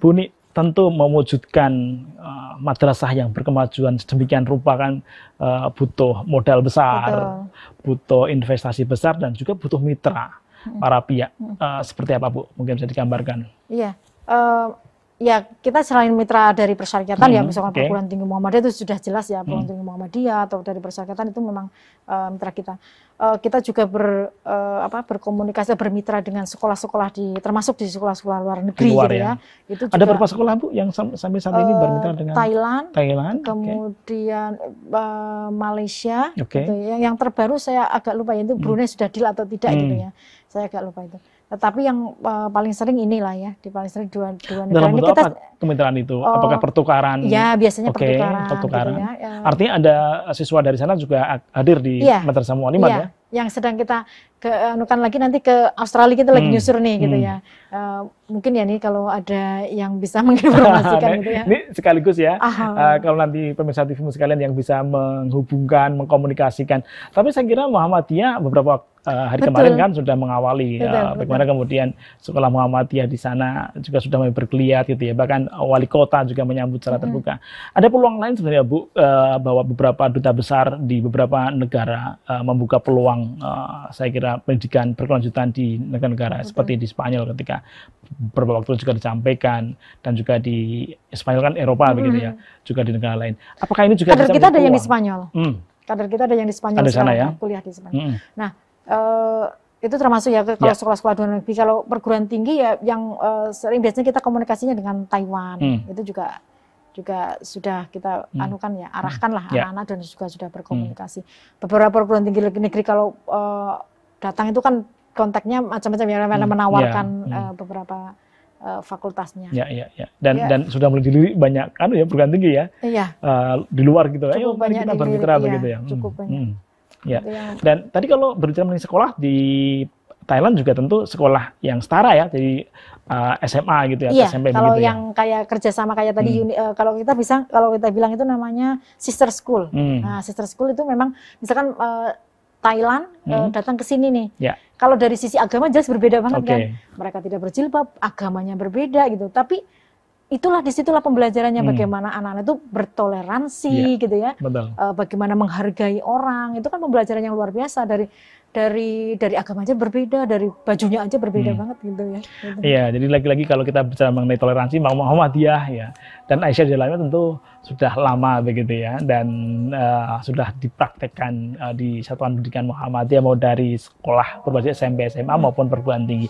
Buni tentu mewujudkan uh, madrasah yang berkemajuan sedemikian rupa kan uh, butuh modal besar, Betul. butuh investasi besar dan juga butuh mitra mm. para pihak uh, seperti apa Bu? Mungkin bisa digambarkan. Iya. Uh, ya kita selain mitra dari persyarikatan ya, hmm, ya misalkan okay. perguruan tinggi Muhammadiyah itu sudah jelas ya perguruan hmm. tinggi Muhammadiyah atau dari persyarikatan itu memang uh, mitra kita. Uh, kita juga ber uh, apa berkomunikasi bermitra dengan sekolah-sekolah di termasuk di sekolah-sekolah luar negeri luar, gitu ya. ya. Itu juga, Ada berapa sekolah Bu yang sampai saat ini bermitra dengan Thailand, Thailand, kemudian okay. uh, Malaysia okay. gitu ya. Yang terbaru saya agak lupa ya itu hmm. Brunei hmm. sudah deal atau tidak gitu hmm. gitu ya saya agak lupa itu tetapi yang uh, paling sering inilah ya di paling sering dua dua negara Dalam ini kita apa kementerian itu oh, apakah pertukaran ya biasanya okay, pertukaran, pertukaran. Gitu ya, ya, artinya ada siswa dari sana juga hadir di ya, Madrasah Mu'alimah ya, ya yang sedang kita ke anu kan lagi nanti ke Australia kita gitu, lagi hmm. nyusur nih gitu hmm. ya. Uh, mungkin ya nih kalau ada yang bisa menginformasikan gitu ya. Ini sekaligus ya. Uh, kalau nanti pemirsa TV sekalian yang bisa menghubungkan, mengkomunikasikan. Tapi saya kira Muhammadiyah beberapa uh, hari betul. kemarin kan sudah mengawali betul, uh, bagaimana kemudian sekolah Muhammadiyah di sana juga sudah mulai berkeliat gitu ya. Bahkan wali kota juga menyambut secara hmm. terbuka. Ada peluang lain sebenarnya Bu uh, bahwa beberapa duta besar di beberapa negara uh, membuka peluang uh, saya kira pendidikan berkelanjutan di negara-negara okay. Mm-hmm. seperti di Spanyol ketika beberapa waktu juga disampaikan dan juga di Spanyol kan Eropa hmm. begitu ya juga di negara lain. Apakah ini juga kader kita ada yang di Spanyol? Hmm. Kader kita ada yang di Spanyol ada sana ya? kuliah di Spanyol. Hmm. Nah uh, itu termasuk ya kalau ya. sekolah-sekolah negeri kalau perguruan tinggi ya yang uh, sering biasanya kita komunikasinya dengan Taiwan hmm. itu juga juga sudah kita hmm. anukan ya hmm. arahkanlah ya. anak-anak dan juga sudah hmm. berkomunikasi. Hmm. Beberapa perguruan tinggi negeri kalau uh, datang itu kan kontaknya macam-macam ya, yang hmm, menawarkan yeah. Ya, hmm. Uh, beberapa uh, fakultasnya. Ya, ya, ya. Dan yeah. dan sudah mulai dilirik banyak anu ya perguruan tinggi ya. Iya. Uh, di luar gitu. Ya. Cukup Ayo banyak kita bermitra iya, begitu ya. Hmm, cukup hmm, banyak. Hmm. Ya. Dan tadi kalau berbicara mengenai sekolah di Thailand juga tentu sekolah yang setara ya, jadi uh, eh, SMA gitu ya, iya, SMP kalau yang kayak kerjasama kayak tadi hmm. uni, uh, kalau kita bisa kalau kita bilang itu namanya sister school. Hmm. Nah, sister school itu memang misalkan uh, Thailand eh, hmm. datang ke sini nih. Ya. Kalau dari sisi agama jelas berbeda banget okay. kan. Mereka tidak berjilbab, agamanya berbeda gitu. Tapi itulah disitulah pembelajarannya hmm. bagaimana anak-anak itu bertoleransi ya. gitu ya. Betul. Eh, bagaimana menghargai orang itu kan pembelajaran yang luar biasa dari dari dari agama aja berbeda, dari bajunya aja berbeda hmm. banget gitu ya. Iya, jadi lagi-lagi kalau kita bicara mengenai toleransi Muhammadiyah ya. Dan Aisyah dalamnya tentu sudah lama begitu ya dan uh, sudah dipraktekkan uh, di satuan pendidikan Muhammadiyah mau dari sekolah berbasis SMP, SMA hmm. maupun perguruan tinggi.